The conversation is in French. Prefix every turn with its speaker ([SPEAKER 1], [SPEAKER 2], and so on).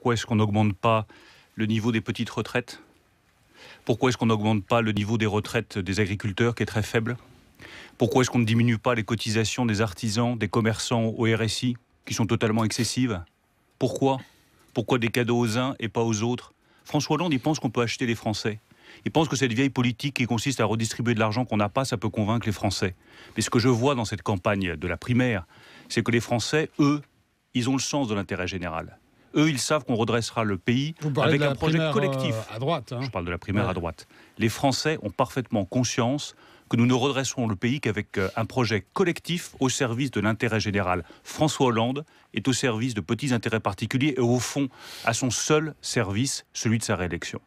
[SPEAKER 1] pourquoi est-ce qu'on n'augmente pas le niveau des petites retraites Pourquoi est-ce qu'on n'augmente pas le niveau des retraites des agriculteurs qui est très faible Pourquoi est-ce qu'on ne diminue pas les cotisations des artisans, des commerçants au RSI qui sont totalement excessives Pourquoi Pourquoi des cadeaux aux uns et pas aux autres François Hollande, il pense qu'on peut acheter les Français. Il pense que cette vieille politique qui consiste à redistribuer de l'argent qu'on n'a pas, ça peut convaincre les Français. Mais ce que je vois dans cette campagne de la primaire, c'est que les Français, eux, ils ont le sens de l'intérêt général. Eux, ils savent qu'on redressera le pays avec un projet collectif. Euh, à droite. Hein. Je parle de la primaire à droite. Les Français ont parfaitement conscience que nous ne redresserons le pays qu'avec euh, un projet collectif au service de l'intérêt général. François Hollande est au service de petits intérêts particuliers et au fond à son seul service, celui de sa réélection.